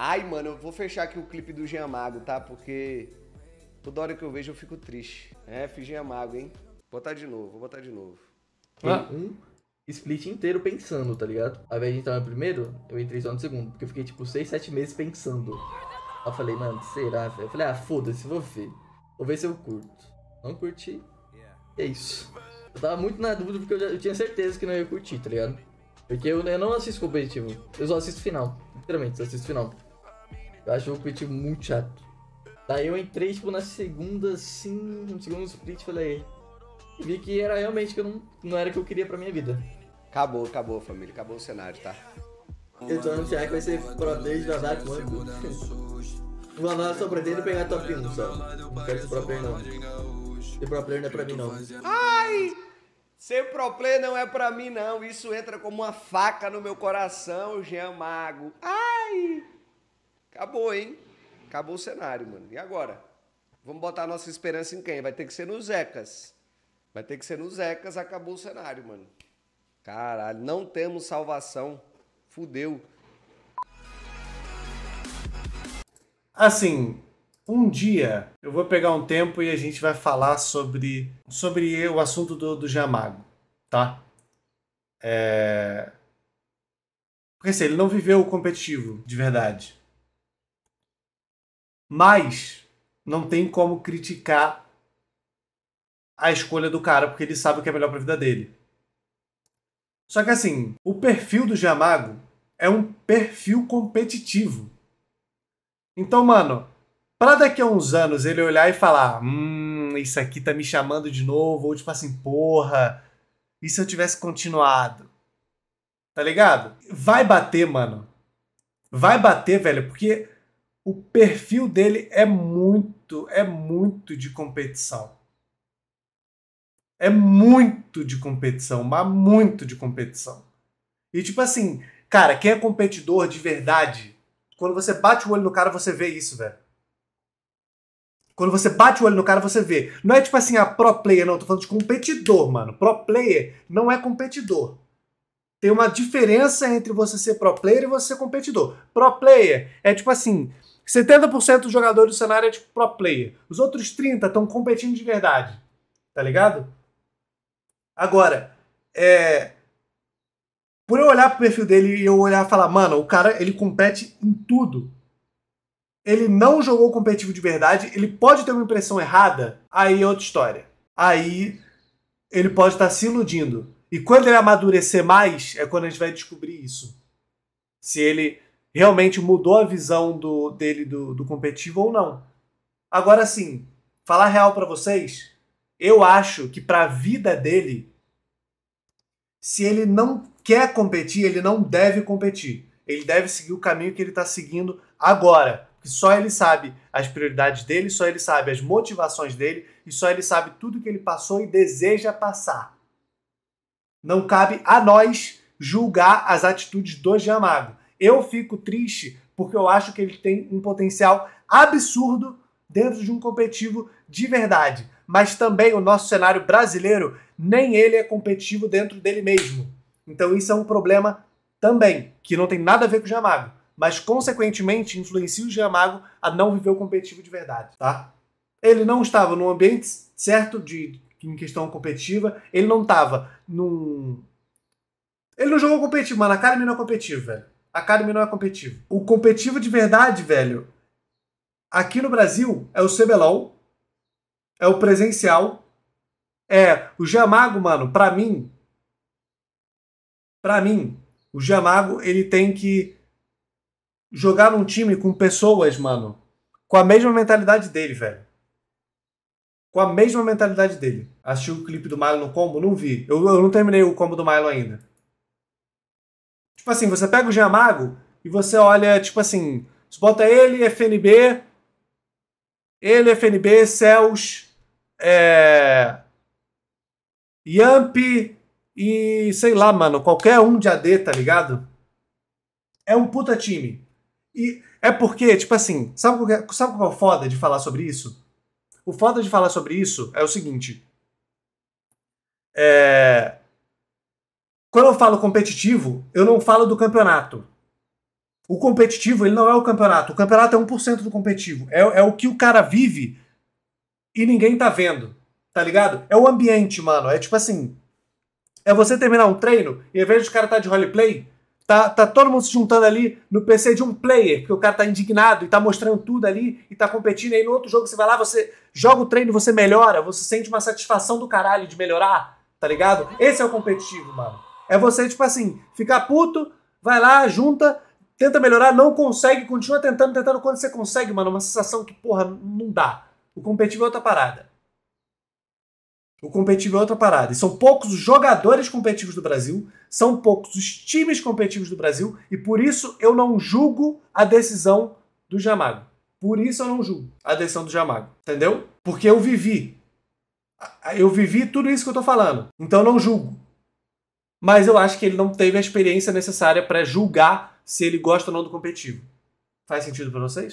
Ai, mano, eu vou fechar aqui o clipe do Jean Mago, tá? Porque toda hora que eu vejo eu fico triste. É, fiz Jean Mago, hein? Vou botar de novo, vou botar de novo. Ah. Um split inteiro pensando, tá ligado? Ao invés de entrar no primeiro, eu entrei só no segundo. Porque eu fiquei, tipo, 6, 7 meses pensando. Aí eu falei, mano, será, velho? Eu falei, ah, foda-se, vou ver. Vou ver se eu curto. Não curti. E é isso. Eu tava muito na dúvida porque eu, já, eu tinha certeza que não ia curtir, tá ligado? Porque eu, eu não assisto competitivo. Eu só assisto final. Literalmente, só assisto final. Eu acho o split muito chato. Daí eu entrei, tipo, na segunda, assim, no segundo split, falei. E vi que era realmente que eu não, não era o que eu queria pra minha vida. Acabou, acabou, família. Acabou o cenário, tá? Eu tô anunciando que vai ser Pro desde da data, mano. Vou eu só pretendo pegar top 1 só. Não quero ser pro player, não. Ser pro player não é pra mim, não. Ai! Ser pro player não é pra mim, não. Isso entra como uma faca no meu coração, Jean Mago. Ai! Acabou, hein? Acabou o cenário, mano. E agora? Vamos botar a nossa esperança em quem? Vai ter que ser nos Zecas. Vai ter que ser nos Zecas, acabou o cenário, mano. Caralho, não temos salvação. Fudeu. Assim, um dia eu vou pegar um tempo e a gente vai falar sobre, sobre o assunto do, do Jamago, tá? É... Porque assim, ele não viveu o competitivo, de verdade. Mas não tem como criticar a escolha do cara, porque ele sabe o que é melhor para a vida dele. Só que assim, o perfil do Jamago é um perfil competitivo. Então, mano, para daqui a uns anos ele olhar e falar: "Hum, isso aqui tá me chamando de novo", ou tipo assim: "Porra, e se eu tivesse continuado?" Tá ligado? Vai bater, mano. Vai bater, velho, porque o perfil dele é muito, é muito de competição. É muito de competição, mas muito de competição. E tipo assim, cara, quem é competidor de verdade, quando você bate o olho no cara, você vê isso, velho. Quando você bate o olho no cara, você vê. Não é tipo assim, a pro player, não. Eu tô falando de competidor, mano. Pro player não é competidor. Tem uma diferença entre você ser pro player e você ser competidor. Pro player é tipo assim, 70% dos jogadores do cenário é tipo pro player. Os outros 30 estão competindo de verdade. Tá ligado? Agora, é... por eu olhar pro perfil dele e eu olhar e falar, mano, o cara ele compete em tudo. Ele não jogou competitivo de verdade, ele pode ter uma impressão errada, aí é outra história. Aí ele pode estar tá se iludindo. E quando ele amadurecer mais, é quando a gente vai descobrir isso. Se ele realmente mudou a visão do, dele do, do competitivo ou não. Agora sim, falar real para vocês, eu acho que para a vida dele, se ele não quer competir, ele não deve competir. Ele deve seguir o caminho que ele está seguindo agora. Que só ele sabe as prioridades dele, só ele sabe as motivações dele e só ele sabe tudo que ele passou e deseja passar. Não cabe a nós julgar as atitudes do Giamago. Eu fico triste porque eu acho que ele tem um potencial absurdo dentro de um competitivo de verdade. Mas também o nosso cenário brasileiro, nem ele é competitivo dentro dele mesmo. Então isso é um problema também, que não tem nada a ver com o Jamago, mas consequentemente influencia o Jamago a não viver o competitivo de verdade, tá? Ele não estava num ambiente certo de em questão competitiva, ele não estava num ele não jogou competitivo, mano, a ele não é competitivo, velho. Academy não é competitivo. O competitivo de verdade, velho, aqui no Brasil é o CBLOL, é o presencial, é o Jamago, mano, pra mim, pra mim, o Jamago, ele tem que jogar num time com pessoas, mano, com a mesma mentalidade dele, velho. Com a mesma mentalidade dele. Assistiu o clipe do Milo no combo? Não vi. Eu, eu não terminei o combo do Milo ainda. Tipo assim, você pega o Giamago e você olha, tipo assim, você bota ele, FNB, ele, FNB, Céus, é... Yamp e sei lá, mano, qualquer um de AD, tá ligado? É um puta time. E é porque, tipo assim, sabe qual, é, sabe qual é o foda de falar sobre isso? O foda de falar sobre isso é o seguinte. É, quando eu falo competitivo, eu não falo do campeonato. O competitivo, ele não é o campeonato. O campeonato é 1% do competitivo. É, é o que o cara vive e ninguém tá vendo. Tá ligado? É o ambiente, mano. É tipo assim. É você terminar um treino e ao invés de o cara tá de roleplay, tá, tá todo mundo se juntando ali no PC de um player, porque o cara tá indignado e tá mostrando tudo ali e tá competindo. E aí no outro jogo você vai lá, você joga o treino, você melhora, você sente uma satisfação do caralho de melhorar, tá ligado? Esse é o competitivo, mano. É você, tipo assim, ficar puto, vai lá, junta, tenta melhorar, não consegue, continua tentando, tentando. Quando você consegue, mano, é uma sensação que, porra, não dá. O competitivo é outra parada. O competitivo é outra parada. E são poucos os jogadores competitivos do Brasil, são poucos os times competitivos do Brasil, e por isso eu não julgo a decisão do Jamago. Por isso eu não julgo a decisão do Jamago. Entendeu? Porque eu vivi. Eu vivi tudo isso que eu tô falando. Então eu não julgo mas eu acho que ele não teve a experiência necessária para julgar se ele gosta ou não do competitivo. Faz sentido para vocês?